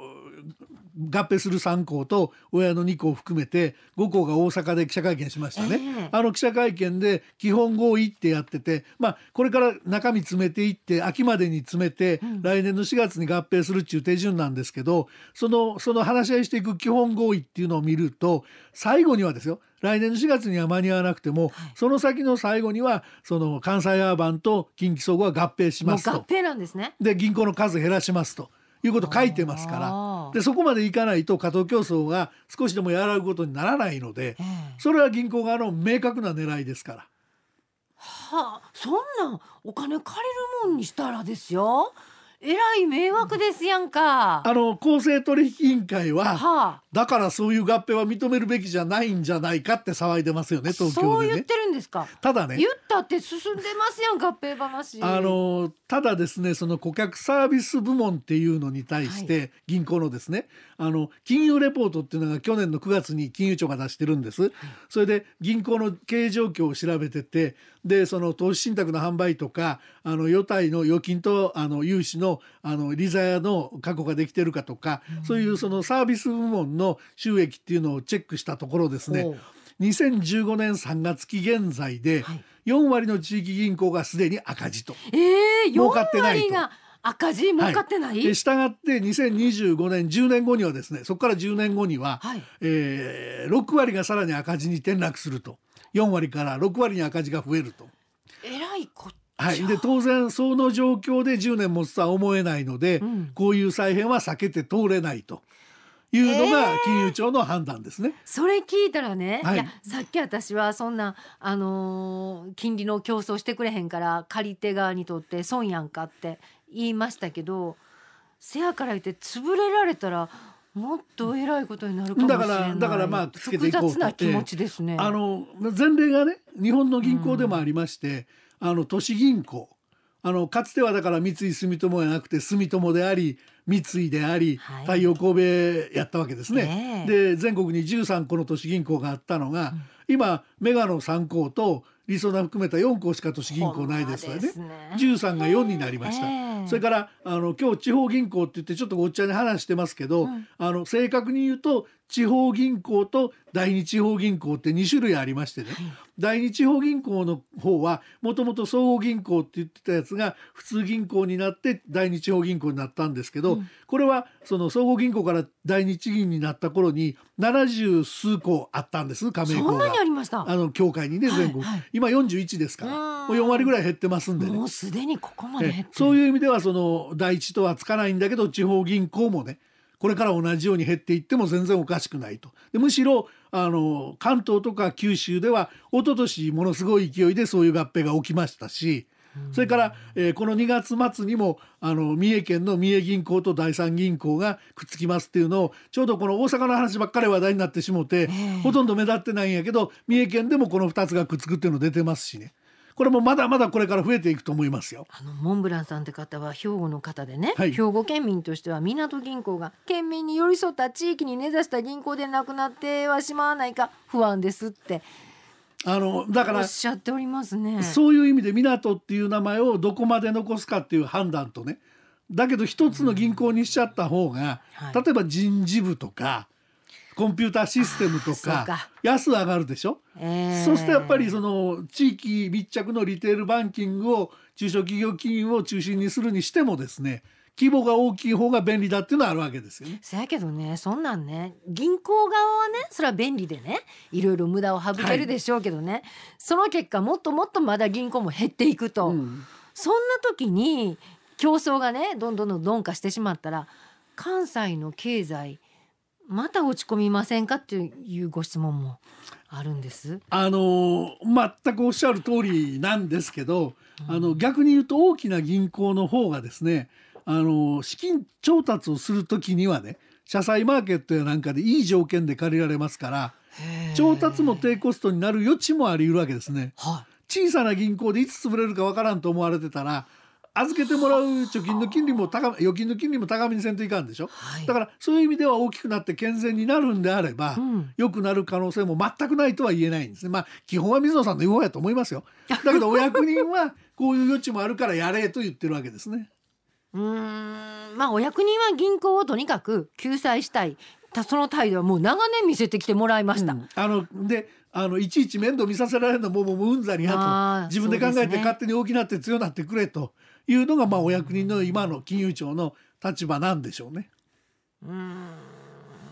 合併する3校と親の2校を含めて5校が大阪で記者会見しましたね、えー、あの記者会見で基本合意ってやってて、まあ、これから中身詰めていって秋までに詰めて、来年の4月に合併するっていう手順なんですけどそのその話し合いしていく基本合意っていうのを見ると最後にはですよ来年の4月には間に合わなくても、はい、その先の最後にはその関西アーバンと近畿総合は合併しますと合併なんですねで銀行の数減らしますと。いうことを書いてますからでそこまでいかないと過当競争が少しでも和らぐことにならないので、それは銀行側の明確な狙いですから。はあ、そんなんお金借りるもんにしたらですよえらい迷惑ですやんか。あの公正取引委員会は、はあ、だからそういう合併は認めるべきじゃないんじゃないかって騒いでますよね東京で、ね、そう言ってるんですか。ただね。言ったって進んでますやん合併話。あのただですねその顧客サービス部門っていうのに対して、はい、銀行のですねあの金融レポートっていうのが去年の9月に金融庁が出してるんです。はい、それで銀行の経営状況を調べててでその投資信託の販売とかあの与対の預金とあの融資のあのリザヤの過去ができてるかとか、うん、そういうそのサービス部門の収益っていうのをチェックしたところですね2015年3月期現在で4割の地域銀行がすでに赤字と、はい、えー、儲かってないと。赤字儲かってない、はい、したがって2025年10年後にはですねそこから10年後には、はい、えー、6割がさらに赤字に転落すると4割から6割に赤字が増えると。えらいことはい、で当然その状況で10年持つとは思えないので、うん、こういう再編は避けて通れないと。いうのが金融庁の判断ですね。えー、それ聞いたらね、はい、いやさっき私はそんなあのー、金利の競争してくれへんから借り手側にとって損やんかって言いましたけど、せやから言って潰れられたらもっとえらいことになるかもだからだからまあ複雑な気持ちですね。あの前例がね日本の銀行でもありまして、うんあの都市銀行あのかつてはだから三井住友じゃなくて住友であり三井であり、太陽光べやったわけですね。ねで全国に13個の都市銀行があったのが、うん、今メガの3校と理想な含めた4校しか都市銀行ないですよね。ね13が4になりました。それからあの今日地方銀行って言ってちょっとごっちゃに話してますけど、うん、あの正確に言うと地方銀行と第二地方銀行って2種類ありましてね、はい、第二地方銀行の方はもともと総合銀行って言ってたやつが普通銀行になって第二地方銀行になったんですけど、うん、これはその総合銀行から第二地銀になった頃に70数個あったんです加盟校があの協会にね全国、はいはい、今41ですからもう4割ぐらい減ってますんでねもうすでにここまでそういう意味ではその第一とはつかないんだけど地方銀行もねこれから同じように減っていっても全然おかしくないとでむしろあの関東とか九州では一昨年ものすごい勢いでそういう合併が起きましたしそれから、えー、この2月末にもあの三重県の三重銀行と第三銀行がくっつきますっていうのをちょうどこの大阪の話ばっかり話題になってしもて、ほとんど目立ってないんやけど三重県でもこの2つがくっつくっていうの出てますしね。これもまだまだこれから増えていくと思いますよあのモンブランさんって方は兵庫の方でね、はい、兵庫県民としては港銀行が県民に寄り添った地域に根ざした銀行でなくなってはしまわないか不安ですってあのだからおっしゃっておりますねそういう意味で港っていう名前をどこまで残すかっていう判断とねだけど一つの銀行にしちゃった方が、うんはい、例えば人事部とかコンピューターシステムとか安上がるでしょ、えー、そしてやっぱりその地域密着のリテールバンキングを中小企業金融を中心にするにしてもですね規模が大きい方が便利だっていうのはあるわけですよね。せやけどねそんなんね銀行側はねそれは便利でねいろいろ無駄を省けるでしょうけどね、はい、その結果もっともっとまだ銀行も減っていくと、うん、そんな時に競争がねどんどんどん鈍化してしまったら関西の経済また落ち込みませんかっていうご質問もあるんです。あの全くおっしゃる通りなんですけど、うん、あの逆に言うと大きな銀行の方がですね、あの資金調達をするときにはね、社債マーケットやなんかでいい条件で借りられますから、調達も低コストになる余地もあり得るわけですね。はい小さな銀行でいつ潰れるかわからんと思われてたら預けてもらう貯金の金利も高預金の金利も高めにせんといかんでしょ、はい、だからそういう意味では大きくなって健全になるんであれば、うん、良くなる可能性も全くないとは言えないんですねまあ基本は水野さんの言う方やと思いますよ だけどお役人はこういう余地もあるからやれと言ってるわけですねうんまあお役人は銀行をとにかく救済したいその態度はもう長年見せてきてもらいました。うん、あのであのいちいち面倒見させられるのももううんざりやと自分で考えて勝手に大きなって強なってくれというのがまあお役人の今の金融庁の立場なんでしょうね。うん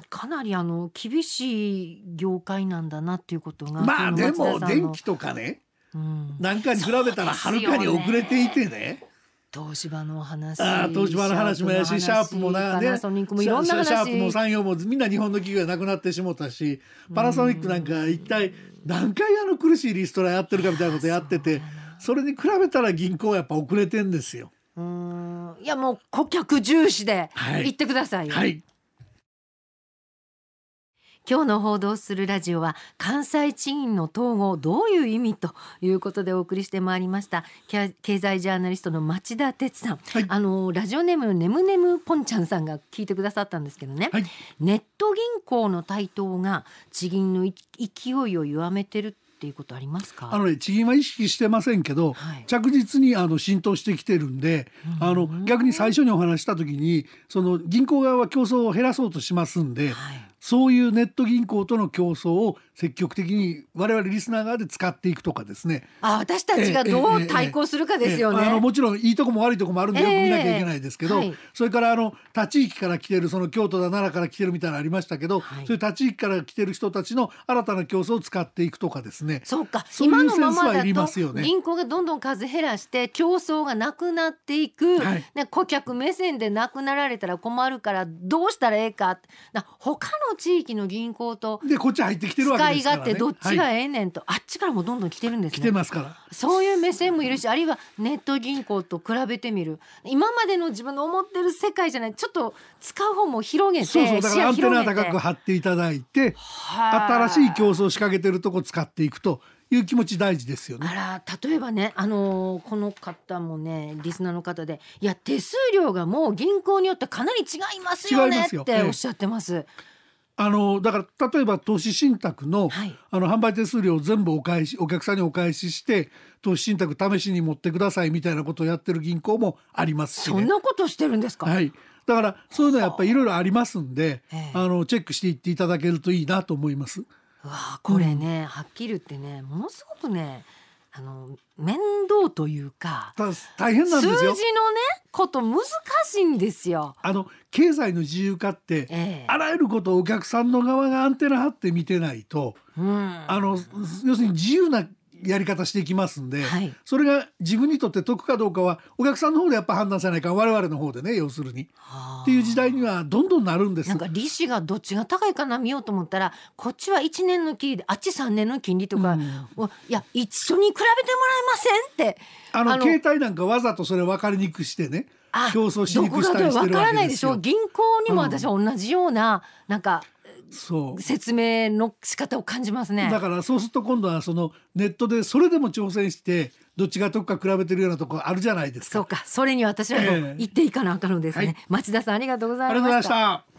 かなりあの厳しい業界なんだなっていうことがまあでも電気とかね、うん、なんかに比べたらはるかに遅れていてね。東芝の話あ東芝の話もやしシャープもな、ね、ソニックもいろんなシャープも産業もみんな日本の企業がなくなってしもたしパナソニックなんか一体何回あの苦しいリストラやってるかみたいなことやっててそれに比べたら銀行はやっぱ遅れてんですよ。うんいやもう顧客重視で言ってください、はい、今日の報道するラジオは関西地銀の統合どういう意味ということでお送りしてまいりました経済ジャーナリストの町田哲さん、はい、あのラジオネームねむねむぽんちゃんさんが聞いてくださったんですけどね、はい、ネット銀行の台頭が地銀の勢いを弱めてるっていうことありますかあの、ね、地銀は意識してませんけど、はい、着実にあの浸透してきてるんで、あの逆に最初にお話した時にその銀行側は競争を減らそうとしますんで、そういうネット銀行との競争を積極的に我々リスナー側で使っていくとかですねあ私たちがどう対抗するかですよね、あのもちろんいいとこも悪いとこもあるんでよく見なきゃいけないですけど、はい、それからあの他地域から来てるその京都だ奈良から来てるみたいなのありましたけど、はい、そういう他地域から来てる人たちの新たな競争を使っていくとかですねそうか今のままだと銀行がどんどん数減らして競争がなくなっていく、はい、ね、顧客目線でなくなられたら困るからどうしたらええかな他のの地域の銀行とでこっちってきてるわけか使い勝手どっちがええねんと、はい、あっちからもどんどん来てるんです、ね、来てますからそういう目線もいるしあるいはネット銀行と比べてみる今までの自分の思ってる世界じゃないちょっと使う方も広げてそうそうだからアンテナ高く張っていただいて新しい競争を仕掛けてるとこ使っていくという気持ち大事ですよね。あら例えばね、あのー、この方もねリスナーの方でいや手数料がもう銀行によってかなり違いますよねっておっしゃってます。あのだから例えば投資信託のはい、あの販売手数料を全部お返しお客さんにお返しして投資信託試しに持ってくださいみたいなことをやってる銀行もありますし、ね、そんなことしてるんですか、はい、だからそういうのはやっぱりいろいろありますんで、あのチェックしていっていただけるといいなと思います。わあこれね、うん、はっきり言ってねものすごくねあの面倒というか大変なんですよ数字のねこと難しいんですよあの経済の自由化って、ええ、あらゆることをお客さんの側がアンテナ張って見てないと、うん、あの要するに自由なやり方していきますんで、はい、それが自分にとって得かどうかはお客さんの方でやっぱ判断さないか我々の方でね要するに、っていう時代にはどんどんなるんですなんか利子がどっちが高いかな見ようと思ったらこっちは1年の金利であっち3年の金利とか、うん、いや一緒に比べてもらえませんってあの携帯なんかわざとそれ分かりにくしてね競争しにくしたりしてるわけですよどこかと分からないでしょ銀行にも私は同じような、うん、なんかそう説明の仕方を感じますねだからそうすると今度はそのネットでそれでも挑戦してどっちがどっか比べてるようなところあるじゃないですかそうかそれに私はもう行っていかなあかんのですね、えーはい、町田さんありがとうございました